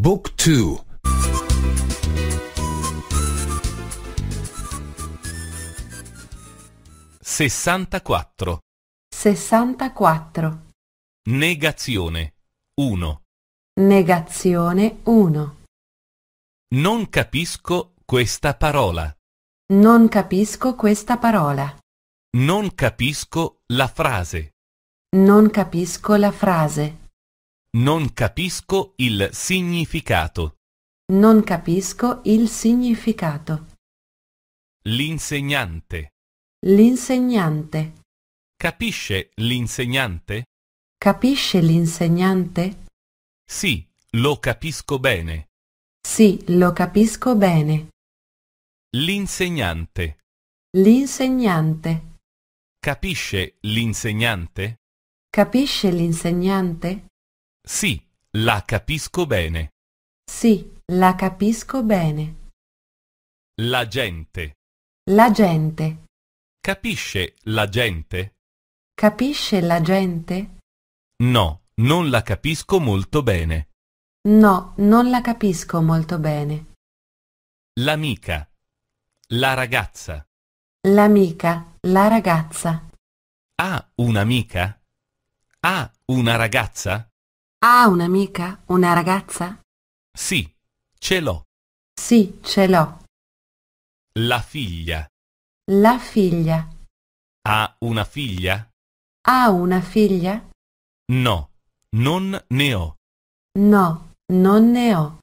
Book 2 64 64 Negazione 1 Negazione 1 Non capisco questa parola. Non capisco questa parola. Non capisco la frase. Non capisco la frase. Non capisco il significato. Non capisco il significato. L'insegnante. L'insegnante. Capisce l'insegnante? Capisce l'insegnante? Sì, lo capisco bene. Sì, lo capisco bene. L'insegnante. L'insegnante. Capisce l'insegnante? Capisce l'insegnante? Sì, la capisco bene. Sì, la capisco bene. La gente. La gente. Capisce la gente? Capisce la gente? No, non la capisco molto bene. No, non la capisco molto bene. L'amica. La ragazza. L'amica, la ragazza. Ha un'amica? Ha una ragazza? Ha un'amica? Una ragazza? Sì, ce l'ho. Sì, ce l'ho. La figlia. La figlia. Ha una figlia? Ha una figlia? No, non ne ho. No, non ne ho.